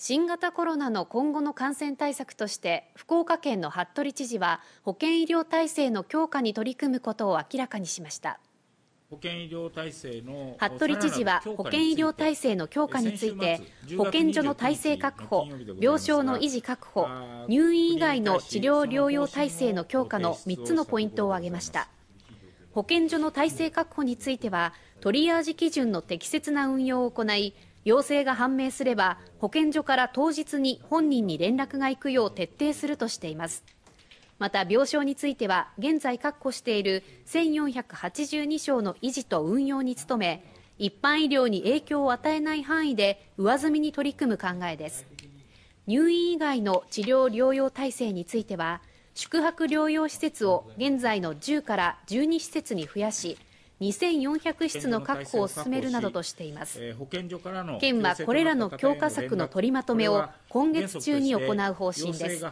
新型コロナの今後の感染対策として福岡県の服部知事は保健医療体制の強化に取り組むことを明らかにしました服部知事は保健医療体制の強化について保健所の体制確保病床の維持確保入院以外の治療療養体制の強化の3つのポイントを挙げました保健所の体制確保についてはトリアージ基準の適切な運用を行い陽性が判明すれば保健所から当日に本人に連絡が行くよう徹底するとしていますまた病床については現在確保している1482床の維持と運用に努め一般医療に影響を与えない範囲で上積みに取り組む考えです入院以外の治療療養体制については宿泊療養施設を現在の10から12施設に増やし2400室の確保を進めるなどとしています県はこれらの強化策の取りまとめを今月中に行う方針です